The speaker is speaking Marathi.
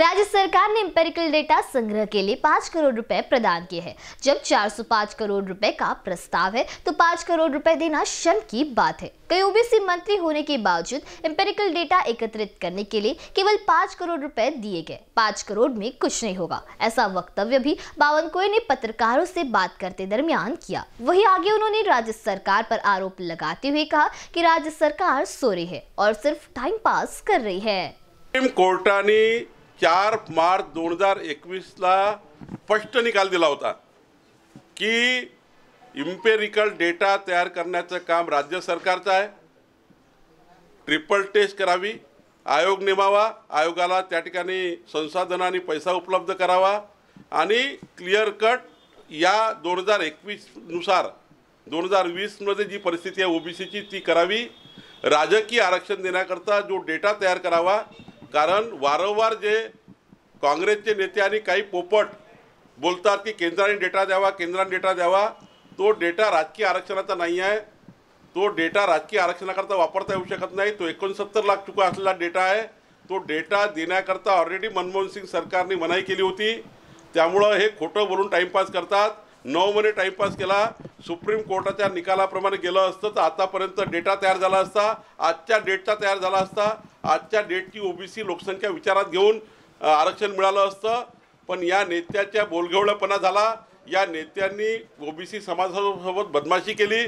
राज्य सरकार ने इम्पेरिकल डेटा संग्रह के लिए पाँच करोड़ रुपए प्रदान किए हैं जब चार सौ पांच करोड़ रुपए का प्रस्ताव है तो पाँच करोड़ रुपए देना शर्म की बात है कई ओबीसी मंत्री होने के बावजूद इम्पेरिकल डेटा एकत्रित करने के लिए केवल पाँच करोड़ रुपए दिए गए पाँच करोड़ में कुछ नहीं होगा ऐसा वक्तव्य भी बावनकुए ने पत्रकारों से बात करते दरमियान किया वही आगे उन्होंने राज्य सरकार पर आरोप लगाते हुए कहा कि राज्य सरकार सो रही है और सिर्फ टाइम पास कर रही है કોર્ટાની चार मार्च दोन हजार एकवीसला स्पष्ट निकाल दिला होता की इम्पेरिकल डेटा तयार करण्याचं काम राज्य सरकारचं आहे ट्रिपल टेस्ट करावी आयोग नेमावा आयोगाला त्या ठिकाणी संसाधनाने पैसा उपलब्ध करावा आणि क्लिअर कट या दोन हजार एकवीसनुसार दोन हजार वीसमध्ये जी परिस्थिती आहे ओबीसीची ती करावी राजकीय आरक्षण देण्याकरता जो डेटा तयार करावा कारण वारंवार जे काँग्रेसचे नेते आणि काही पोपट बोलतात की केंद्राने डेटा द्यावा केंद्राने डेटा द्यावा तो डेटा राजकीय आरक्षणाचा नाही आहे तो डेटा राजकीय आरक्षणाकरता वापरता येऊ शकत नाही तो एकोणसत्तर लाख चुका असलेला डेटा आहे तो डेटा देण्याकरता ऑलरेडी मनमोहन सिंग सरकारने मनाई केली होती त्यामुळं हे खोटं बोलून टाईमपास करतात नऊ महिने टाईमपास केला सुप्रीम कोर्टाच्या निकालाप्रमाणे गेलं असतं तर आतापर्यंत डेटा तयार झाला असता आजच्या डेटचा तयार झाला असता आजच्या डेटची ओबीसी लोकसंख्या विचारात घेऊन आरक्षण मिळालं असतं पण या नेत्याच्या बोलघेवळपणा झाला या नेत्यांनी ओबीसी समाजासोबत बदमाशी केली